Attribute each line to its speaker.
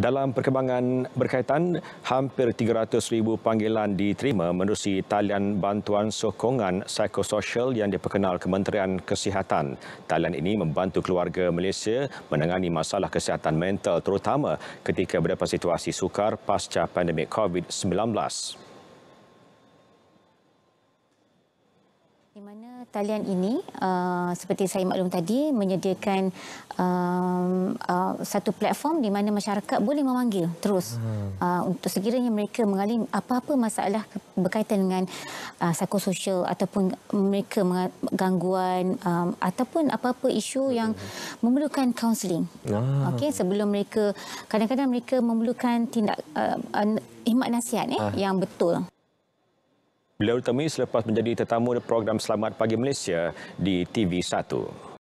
Speaker 1: Dalam perkembangan berkaitan, hampir 300,000 panggilan diterima menerusi talian bantuan sokongan psikososial yang diperkenal Kementerian Kesihatan. Talian ini membantu keluarga Malaysia menangani masalah kesihatan mental terutama ketika berdepan situasi sukar pasca pandemik COVID-19.
Speaker 2: Di mana talian ini uh, seperti saya maklum tadi menyediakan um, uh, satu platform di mana masyarakat boleh memanggil terus hmm. uh, untuk sekiranya mereka mengalami apa-apa masalah berkaitan dengan uh, psikososial ataupun mereka gangguan um, ataupun apa-apa isu hmm. yang memerlukan kaunseling. Ah. Okey sebelum mereka kadang-kadang mereka memerlukan tindak uh, uh, himat nasihat eh, ah. yang betul.
Speaker 1: Beliau ditemui selepas menjadi tetamu program Selamat Pagi Malaysia di TV1.